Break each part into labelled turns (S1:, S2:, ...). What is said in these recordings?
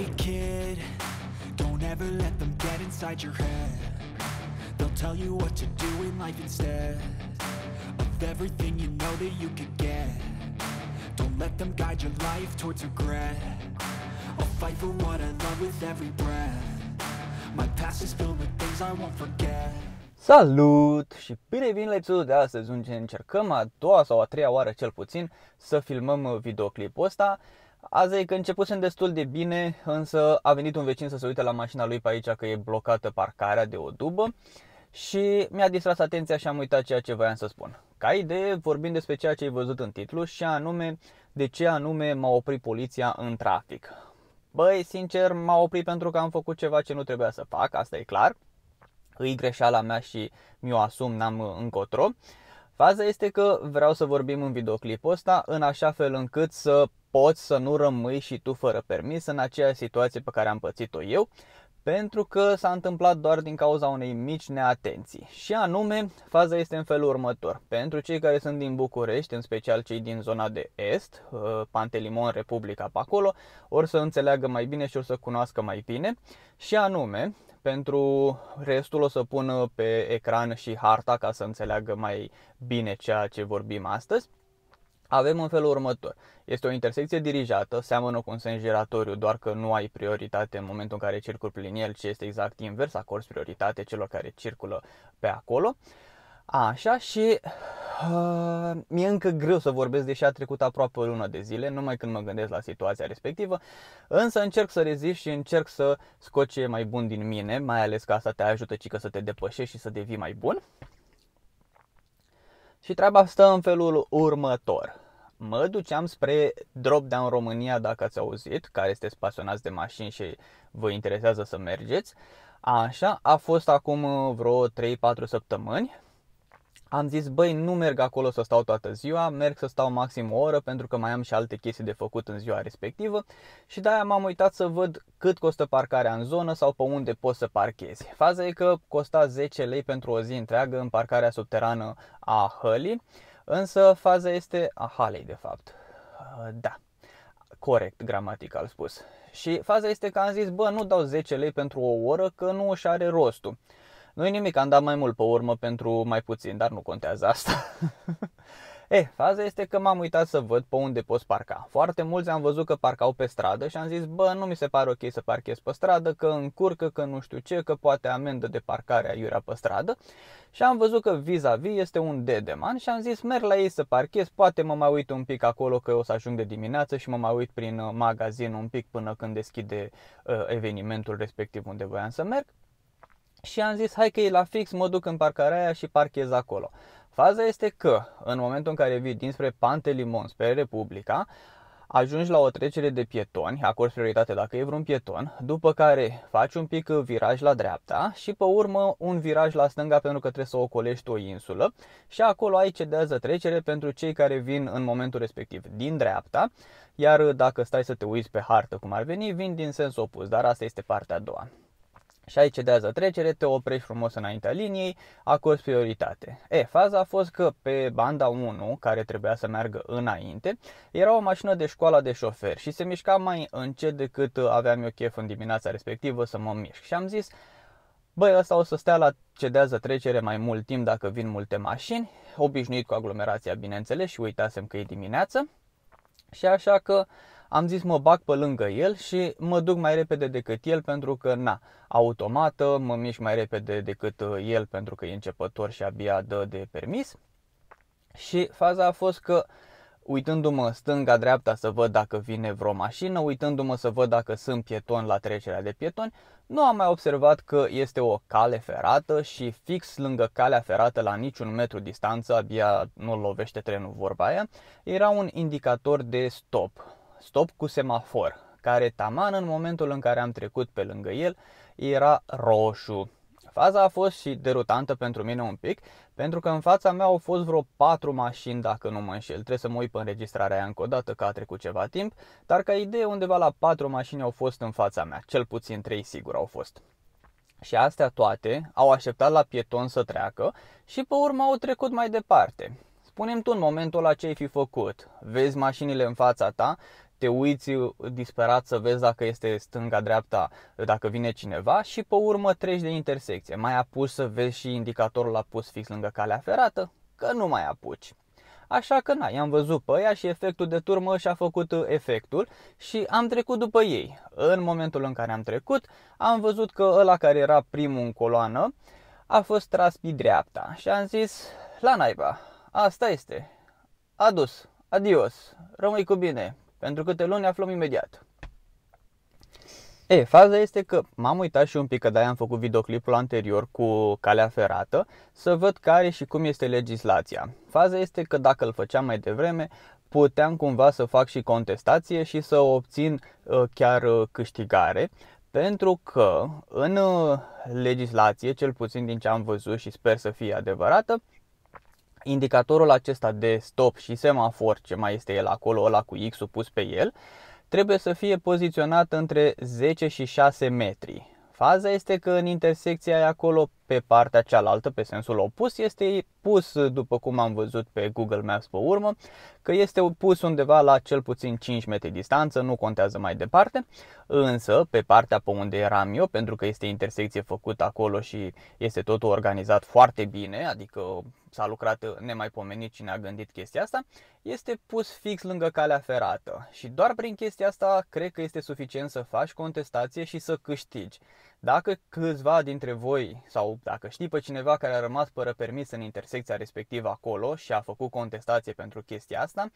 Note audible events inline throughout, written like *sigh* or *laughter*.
S1: Hey kid, don't ever let them get inside your head They'll tell you what to do in life instead Of everything you know that you could get Don't let them guide your life towards regret I'll fight for what I love with every breath My past is filled with things I won't forget Salut și bine vin la episodul de astăzi unde încercăm a doua sau a treia oară cel puțin să filmăm uh, videoclipul ăsta Azi e că începusem destul de bine, însă a venit un vecin să se uite la mașina lui pe aici că e blocată parcarea de o dubă și mi-a distras atenția și am uitat ceea ce voiam să spun. Ca idee, vorbim despre ceea ce ai văzut în titlu și anume de ce anume m-a oprit poliția în trafic. Băi, sincer, m-a oprit pentru că am făcut ceva ce nu trebuia să fac, asta e clar. Îi greșeala mea și mi-o asum, n-am încotro. Uh, Faza este că vreau să vorbim în videoclipul ăsta în așa fel încât să poți să nu rămâi și tu fără permis în aceeași situație pe care am pățit-o eu, pentru că s-a întâmplat doar din cauza unei mici neatenții. Și anume, faza este în felul următor. Pentru cei care sunt din București, în special cei din zona de est, uh, Pantelimon, Republica, pe acolo, or să înțeleagă mai bine și o să cunoască mai bine. Și anume, pentru restul o să pun pe ecran și harta ca să înțeleagă mai bine ceea ce vorbim astăzi avem în felul următor. Este o intersecție dirijată, seamănă cu un sens giratoriu, doar că nu ai prioritate în momentul în care circul prin el, ci este exact invers, acorzi prioritate celor care circulă pe acolo. Așa și uh, mi-e încă greu să vorbesc, deși a trecut aproape o lună de zile, numai când mă gândesc la situația respectivă, însă încerc să rezist și încerc să scot ce e mai bun din mine, mai ales că asta te ajută că să te depășești și să devii mai bun. Și treaba stă în felul următor mă duceam spre Drop Down România, dacă ați auzit, care este pasionați de mașini și vă interesează să mergeți. Așa, a fost acum uh, vreo 3-4 săptămâni. Am zis, băi, nu merg acolo să stau toată ziua, merg să stau maxim o oră pentru că mai am și alte chestii de făcut în ziua respectivă și de-aia m-am uitat să văd cât costă parcarea în zonă sau pe unde poți să parchezi. Faza e că costa 10 lei pentru o zi întreagă în parcarea subterană a Hălii Însă faza este a halei, de fapt. Uh, da, corect gramatical spus. Și faza este că am zis, bă, nu dau 10 lei pentru o oră, că nu își are rostul. Nu-i nimic, am dat mai mult pe urmă pentru mai puțin, dar nu contează asta. *laughs* E, eh, faza este că m-am uitat să văd pe unde poți parca. Foarte mulți am văzut că parcau pe stradă și am zis, bă, nu mi se pare ok să parchez pe stradă, că încurcă, că nu știu ce, că poate amendă de parcare aiurea pe stradă. Și am văzut că vis-a-vis este un dedeman și am zis, merg la ei să parchez, poate mă mai uit un pic acolo că o să ajung de dimineață și mă mai uit prin uh, magazin un pic până când deschide uh, evenimentul respectiv unde voiam să merg și am zis hai că e la fix, mă duc în parcarea aia și parchez acolo. Faza este că în momentul în care vii dinspre Pantelimon spre Republica, ajungi la o trecere de pietoni, acord prioritate dacă e vreun pieton, după care faci un pic viraj la dreapta și pe urmă un viraj la stânga pentru că trebuie să ocolești o insulă și acolo ai cedează trecere pentru cei care vin în momentul respectiv din dreapta, iar dacă stai să te uiți pe hartă cum ar veni, vin din sens opus, dar asta este partea a doua și aici cedează trecere, te oprești frumos înaintea liniei, acorzi prioritate. E, faza a fost că pe banda 1, care trebuia să meargă înainte, era o mașină de școala de șofer și se mișca mai încet decât aveam eu chef în dimineața respectivă să mă mișc. Și am zis, băi, ăsta o să stea la cedează trecere mai mult timp dacă vin multe mașini, obișnuit cu aglomerația, bineînțeles, și uitasem că e dimineață. Și așa că am zis mă bag pe lângă el și mă duc mai repede decât el pentru că, na, automată, mă mișc mai repede decât uh, el pentru că e începător și abia dă de permis. Și faza a fost că uitându-mă stânga-dreapta să văd dacă vine vreo mașină, uitându-mă să văd dacă sunt pieton la trecerea de pietoni, nu am mai observat că este o cale ferată și fix lângă calea ferată la niciun metru distanță, abia nu lovește trenul vorba aia, era un indicator de stop stop cu semafor, care taman în momentul în care am trecut pe lângă el era roșu. Faza a fost și derutantă pentru mine un pic, pentru că în fața mea au fost vreo patru mașini, dacă nu mă înșel. Trebuie să mă uit pe înregistrarea aia încă o dată, că a trecut ceva timp, dar ca idee, undeva la patru mașini au fost în fața mea, cel puțin trei sigur au fost. Și astea toate au așteptat la pieton să treacă și pe urmă au trecut mai departe. Spunem tu în momentul ăla ce ai fi făcut. Vezi mașinile în fața ta te uiți uh, disperat să vezi dacă este stânga-dreapta, uh, dacă vine cineva și pe urmă treci de intersecție. Mai apuci să vezi și indicatorul apus fix lângă calea ferată? Că nu mai apuci. Așa că na, i-am văzut pe ea și efectul de turmă și-a făcut uh, efectul și am trecut după ei. În momentul în care am trecut, am văzut că ăla care era primul în coloană a fost tras pe dreapta și am zis, la naiba, asta este, adus, adios, rămâi cu bine, pentru câte luni aflăm imediat. E, faza este că m-am uitat și un pic, că de am făcut videoclipul anterior cu calea ferată, să văd care și cum este legislația. Faza este că dacă îl făceam mai devreme, puteam cumva să fac și contestație și să obțin ă, chiar ă, câștigare, pentru că în ă, legislație, cel puțin din ce am văzut și sper să fie adevărată, indicatorul acesta de stop și semafor, ce mai este el acolo, ăla cu X-ul pus pe el, trebuie să fie poziționat între 10 și 6 metri. Faza este că în intersecția aia acolo pe partea cealaltă, pe sensul opus, este pus, după cum am văzut pe Google Maps pe urmă, că este pus undeva la cel puțin 5 metri distanță, nu contează mai departe, însă pe partea pe unde eram eu, pentru că este intersecție făcută acolo și este totul organizat foarte bine, adică s-a lucrat nemaipomenit cine a gândit chestia asta, este pus fix lângă calea ferată și doar prin chestia asta cred că este suficient să faci contestație și să câștigi. Dacă câțiva dintre voi sau dacă știi pe cineva care a rămas fără permis în intersecția respectivă acolo și a făcut contestație pentru chestia asta,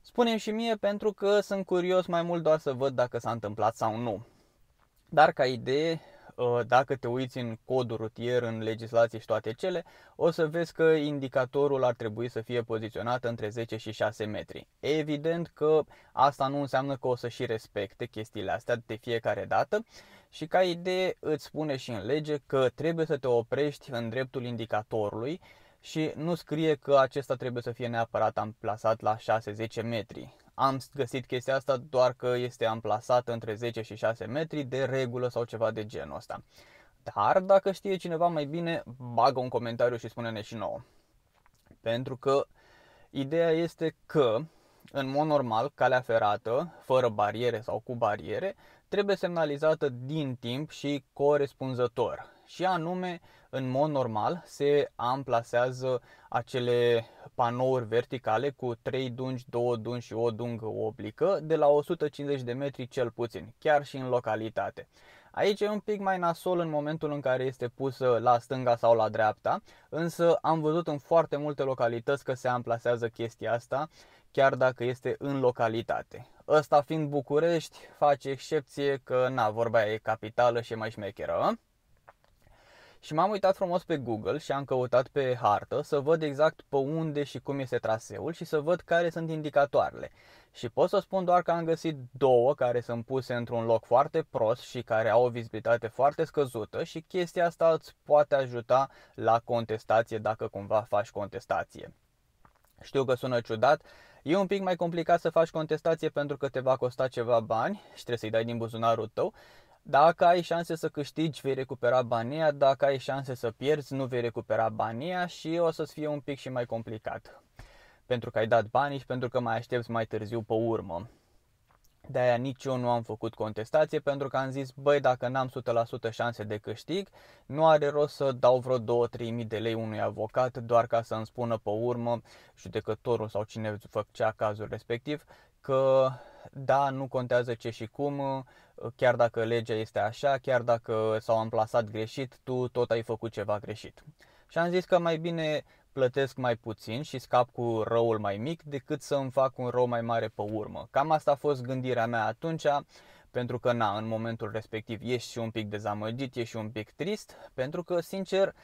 S1: spunem și mie pentru că sunt curios mai mult doar să văd dacă s-a întâmplat sau nu. Dar ca idee, Uh, dacă te uiți în codul rutier, în legislații și toate cele, o să vezi că indicatorul ar trebui să fie poziționat între 10 și 6 metri. Evident că asta nu înseamnă că o să și respecte chestiile astea de fiecare dată și ca idee îți spune și în lege că trebuie să te oprești în dreptul indicatorului și nu scrie că acesta trebuie să fie neapărat amplasat la 6-10 metri. Am găsit chestia asta doar că este amplasată între 10 și 6 metri de regulă sau ceva de genul ăsta. Dar dacă știe cineva mai bine, bagă un comentariu și spune-ne și nouă. Pentru că ideea este că, în mod normal, calea ferată, fără bariere sau cu bariere, trebuie semnalizată din timp și corespunzător. Și anume, în mod normal se amplasează acele panouri verticale cu 3 dungi, 2 dungi și o dungă oblică de la 150 de metri cel puțin, chiar și în localitate. Aici e un pic mai nasol în momentul în care este pusă la stânga sau la dreapta, însă am văzut în foarte multe localități că se amplasează chestia asta, chiar dacă este în localitate. Ăsta fiind București, face excepție că, na, vorba e capitală și e mai șmecheră. Ă? Și m-am uitat frumos pe Google și am căutat pe hartă să văd exact pe unde și cum este traseul și să văd care sunt indicatoarele. Și pot să spun doar că am găsit două care sunt puse într-un loc foarte prost și care au o vizibilitate foarte scăzută și chestia asta îți poate ajuta la contestație dacă cumva faci contestație. Știu că sună ciudat, e un pic mai complicat să faci contestație pentru că te va costa ceva bani și trebuie să-i dai din buzunarul tău dacă ai șanse să câștigi, vei recupera banii, dacă ai șanse să pierzi, nu vei recupera banii și o să-ți fie un pic și mai complicat. Pentru că ai dat banii și pentru că mai aștepți mai târziu pe urmă. De aia nici eu nu am făcut contestație pentru că am zis, băi, dacă n-am 100% șanse de câștig, nu are rost să dau vreo 2-3 mii de lei unui avocat doar ca să îmi spună pe urmă judecătorul sau cine făcea cazul respectiv că da, nu contează ce și cum, chiar dacă legea este așa, chiar dacă s-au amplasat greșit, tu tot ai făcut ceva greșit. Și am zis că mai bine plătesc mai puțin și scap cu răul mai mic decât să îmi fac un rău mai mare pe urmă. Cam asta a fost gândirea mea atunci, pentru că na, în momentul respectiv ești și un pic dezamăgit, ești și un pic trist, pentru că sincer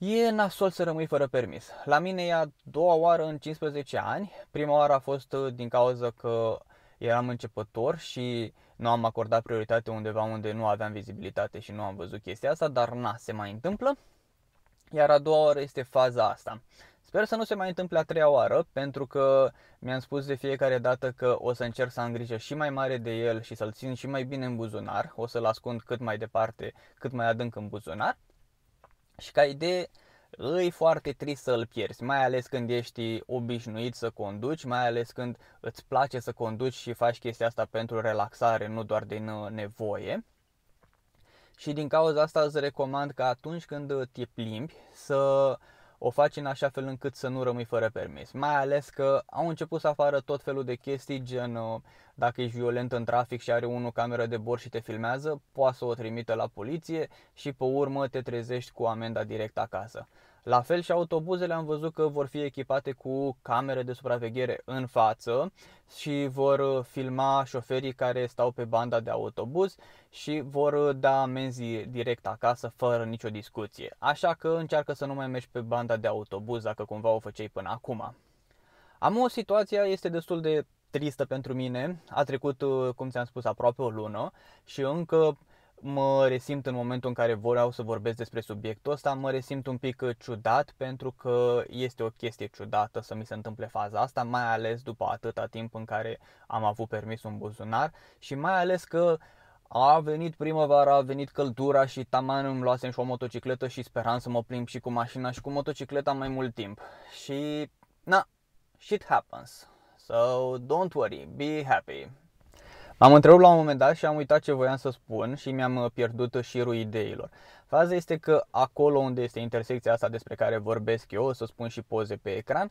S1: E nasol să rămâi fără permis. La mine e a doua oară în 15 ani. Prima oară a fost uh, din cauza că eram începător și nu am acordat prioritate undeva unde nu aveam vizibilitate și nu am văzut chestia asta, dar na, se mai întâmplă. Iar a doua oară este faza asta. Sper să nu se mai întâmple a treia oară, pentru că mi-am spus de fiecare dată că o să încerc să am grijă și mai mare de el și să-l țin și mai bine în buzunar, o să-l ascund cât mai departe, cât mai adânc în buzunar. Și ca idee, îi foarte trist să-l pierzi, mai ales când ești obișnuit să conduci, mai ales când îți place să conduci și faci chestia asta pentru relaxare, nu doar din uh, nevoie. Și din cauza asta îți recomand că atunci când te plimbi să o faci în așa fel încât să nu rămâi fără permis. Mai ales că au început să afară tot felul de chestii, gen uh, dacă ești violent în trafic și are unul cameră de bord și te filmează, poate să o trimită la poliție și pe urmă te trezești cu amenda direct acasă. La fel și autobuzele am văzut că vor fi echipate cu camere de supraveghere în față și vor uh, filma șoferii care stau pe banda de autobuz și vor uh, da amenzi direct acasă fără nicio discuție. Așa că încearcă să nu mai mergi pe banda de autobuz dacă cumva o făceai până acum. Am o situație, este destul de tristă pentru mine. A trecut, uh, cum ți-am spus, aproape o lună și încă mă resimt în momentul în care vreau să vorbesc despre subiectul ăsta, mă resimt un pic uh, ciudat pentru că este o chestie ciudată să mi se întâmple faza asta, mai ales după atâta timp în care am avut permis un buzunar și mai ales că a venit primăvara, a venit căldura și taman îmi luasem și o motocicletă și speram să mă plimb și cu mașina și cu motocicleta mai mult timp. Și, na, shit happens. So don't worry, be happy. M-am întrerupt la un moment dat și am uitat ce voiam să spun și mi-am uh, pierdut uh, șirul ideilor. Faza este că acolo unde este intersecția asta despre care vorbesc eu, o să spun și poze pe ecran,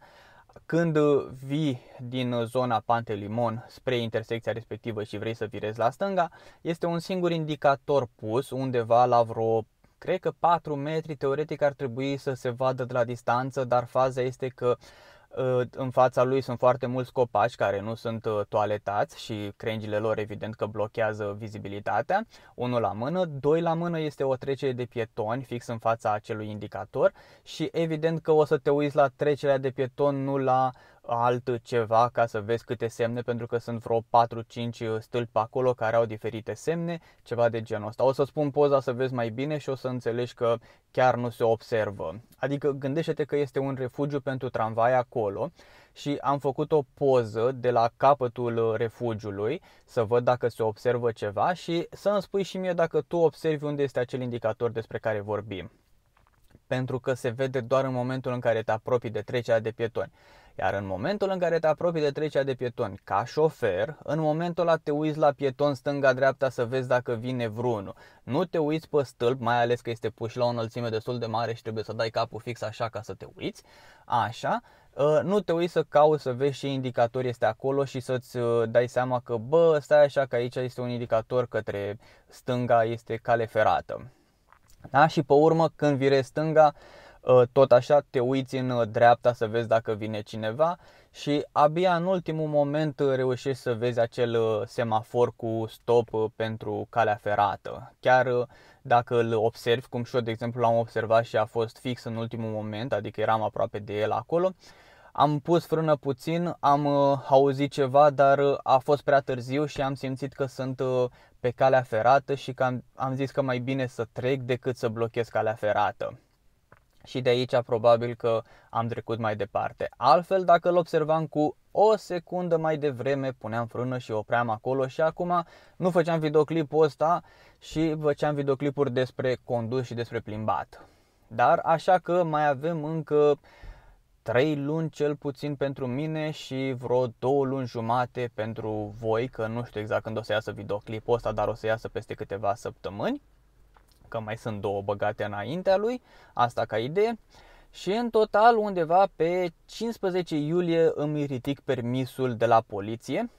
S1: când uh, vii din zona Pantelimon spre intersecția respectivă și vrei să virezi la stânga, este un singur indicator pus undeva la vreo cred că 4 metri teoretic ar trebui să se vadă de la distanță, dar faza este că în fața lui sunt foarte mulți copaci care nu sunt toaletați și crengile lor evident că blochează vizibilitatea. Unul la mână, doi la mână este o trecere de pietoni fix în fața acelui indicator și evident că o să te uiți la trecerea de pieton, nu la altceva ca să vezi câte semne, pentru că sunt vreo 4-5 stâlpi acolo care au diferite semne, ceva de genul ăsta. O să spun poza să vezi mai bine și o să înțelegi că chiar nu se observă. Adică gândește-te că este un refugiu pentru tramvai acolo și am făcut o poză de la capătul refugiului să văd dacă se observă ceva și să îmi spui și mie dacă tu observi unde este acel indicator despre care vorbim pentru că se vede doar în momentul în care te apropii de trecerea de pietoni. Iar în momentul în care te apropii de trecerea de pietoni ca șofer, în momentul ăla te uiți la pieton stânga-dreapta să vezi dacă vine vreunul. Nu te uiți pe stâlp, mai ales că este pus la o înălțime destul de mare și trebuie să dai capul fix așa ca să te uiți. Așa, ă, nu te uiți să cauți să vezi ce indicator este acolo și să-ți ă, dai seama că, bă, stai așa că aici este un indicator către stânga, este cale ferată. Da? Și pe urmă, când virezi stânga, Uh, tot așa te uiți în uh, dreapta să vezi dacă vine cineva și abia în ultimul moment uh, reușești să vezi acel semafor cu stop pentru calea ferată. Chiar dacă îl observi, cum și eu de exemplu l-am observat și a fost fix în ultimul moment, adică eram aproape de el acolo, am pus frână puțin, am auzit ceva, dar a fost prea târziu și am simțit că sunt pe calea ferată și că am, am zis că mai bine să trec decât să blochez calea ferată și de aici probabil că am trecut mai departe. Altfel, dacă îl observam cu o secundă mai devreme, puneam frână și opream acolo și acum nu făceam videoclipul ăsta și făceam videoclipuri despre condus și despre plimbat. Dar așa că mai avem încă 3 luni cel puțin pentru mine și vreo 2 luni jumate pentru voi, că nu știu exact când o să iasă videoclipul ăsta, dar o să iasă peste câteva săptămâni că mai sunt două băgate înaintea lui, asta ca idee. Și în total undeva pe 15 iulie îmi ridic permisul de la poliție.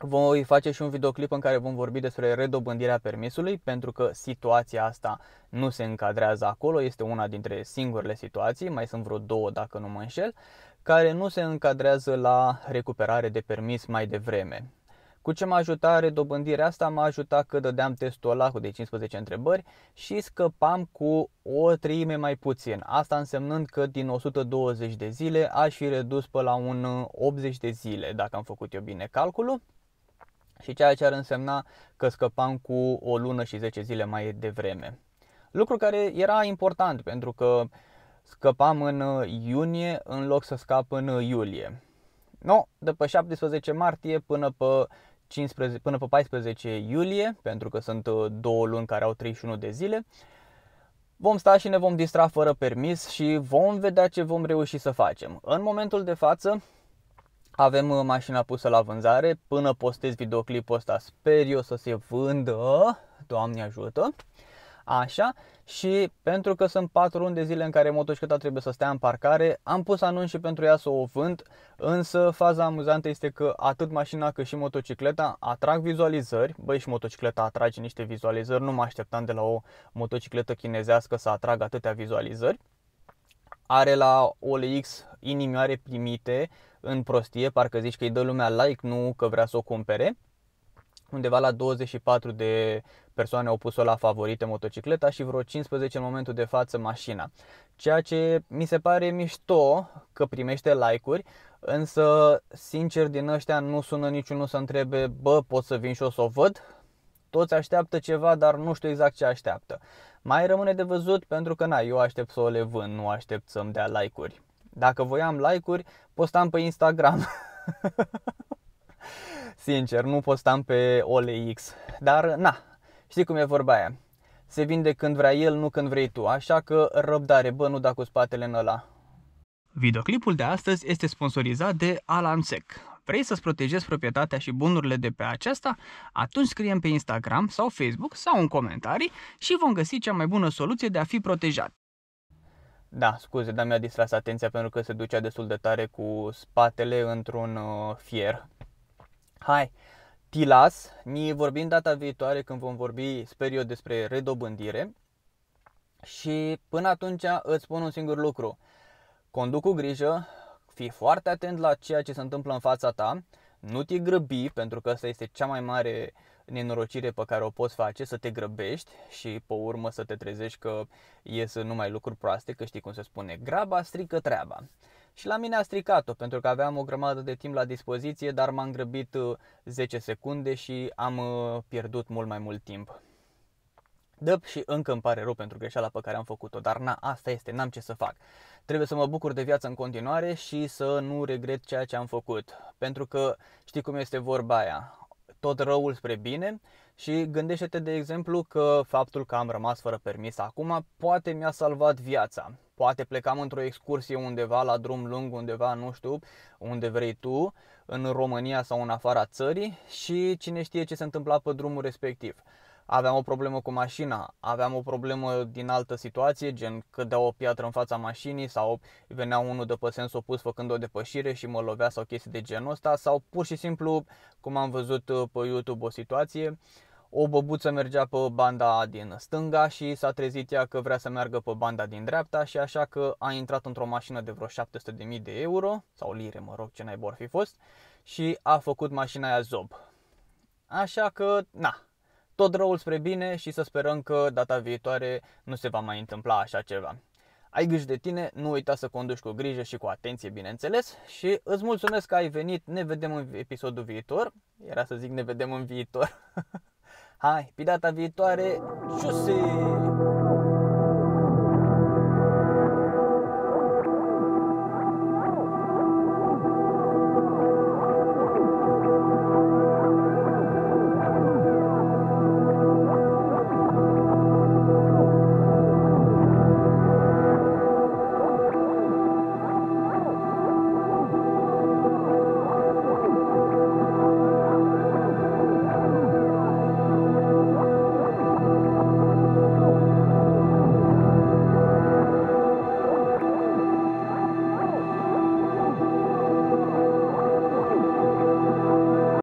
S1: Voi face și un videoclip în care vom vorbi despre redobândirea permisului, pentru că situația asta nu se încadrează acolo, este una dintre singurele situații, mai sunt vreo două dacă nu mă înșel, care nu se încadrează la recuperare de permis mai devreme. Cu ce m-a ajutat redobândirea asta? M-a ajutat că dădeam testul ăla cu de 15 întrebări și scăpam cu o treime mai puțin. Asta însemnând că din 120 de zile aș fi redus pe la un 80 de zile, dacă am făcut eu bine calculul. Și ceea ce ar însemna că scăpam cu o lună și 10 zile mai devreme. Lucru care era important pentru că scăpam în iunie în loc să scap în iulie. No, de pe 17 martie până pe 15, până pe 14 iulie, pentru că sunt uh, două luni care au 31 de zile. Vom sta și ne vom distra fără permis și vom vedea ce vom reuși să facem. În momentul de față avem uh, mașina pusă la vânzare, până postez videoclipul ăsta sper eu să se vândă, Doamne ajută. Uh, Așa, și pentru că sunt 4 luni de zile în care motocicleta trebuie să stea în parcare, am pus anunț și pentru ea să o vând, însă faza amuzantă este că atât mașina cât și motocicleta atrag vizualizări, băi și motocicleta atrage niște vizualizări, nu mă așteptam de la o motocicletă chinezească să atragă atâtea vizualizări. Are la OLX inimioare primite în prostie, parcă zici că îi dă lumea like, nu că vrea să o cumpere undeva la 24 de persoane au pus-o la favorite motocicleta și vreo 15 în momentul de față mașina. Ceea ce mi se pare mișto că primește like-uri, însă sincer din ăștia nu sună niciunul să întrebe, bă, pot să vin și o să o văd? Toți așteaptă ceva, dar nu știu exact ce așteaptă. Mai rămâne de văzut pentru că na, eu aștept să o le vând, nu aștept să-mi dea like-uri. Dacă voiam like-uri, postam pe Instagram. *laughs* Sincer, nu postam pe OLX, dar na, știi cum e vorba aia. Se vinde când vrea el, nu când vrei tu, așa că răbdare, bă, nu da cu spatele în ăla. Videoclipul de astăzi este sponsorizat de Alan Sec. Vrei să-ți protejezi proprietatea și bunurile de pe aceasta? Atunci scriem pe Instagram sau Facebook sau în comentarii și vom găsi cea mai bună soluție de a fi protejat. Da, scuze, dar mi-a distras atenția pentru că se ducea destul de tare cu spatele într-un uh, fier. Hai, ti las, ni vorbim data viitoare când vom vorbi, sper eu, despre redobândire și până atunci îți spun un singur lucru. Conduc cu grijă, fii foarte atent la ceea ce se întâmplă în fața ta, nu te grăbi, pentru că asta este cea mai mare nenorocire pe care o poți face, să te grăbești și pe urmă să te trezești că ies numai lucruri proaste, că știi cum se spune, graba strică treaba și la mine a stricat-o pentru că aveam o grămadă de timp la dispoziție, dar m-am grăbit 10 uh, secunde și am uh, pierdut mult mai mult timp. Dăp și încă îmi pare rău pentru greșeala pe care am făcut-o, dar na, asta este, n-am ce să fac. Trebuie să mă bucur de viață în continuare și să nu regret ceea ce am făcut. Pentru că știi cum este vorba aia, tot răul spre bine și gândește-te de exemplu că faptul că am rămas fără permis acum poate mi-a salvat viața Poate plecam într-o excursie undeva, la drum lung, undeva, nu știu, unde vrei tu, în România sau în afara țării și cine știe ce se întâmpla pe drumul respectiv. Aveam o problemă cu mașina, aveam o problemă din altă situație, gen că dau o piatră în fața mașinii sau venea unul de pe sens opus făcând o depășire și mă lovea sau chestii de genul ăsta sau pur și simplu, cum am văzut uh, pe YouTube o situație, uh, o băbuță mergea pe banda din stânga și s-a trezit ea că vrea să meargă pe banda din dreapta și așa că a intrat într-o mașină de vreo 700.000 de euro sau lire, mă rog, ce naibor fi fost și a făcut mașina aia zob. Așa că, na, tot răul spre bine și să sperăm că data viitoare nu se va mai întâmpla așa ceva. Ai grijă de tine, nu uita să conduci cu grijă și cu atenție, bineînțeles, și îți mulțumesc că ai venit, ne vedem în episodul viitor, era să zic ne vedem în viitor. *laughs* Hai, pe data viitoare, ciuse!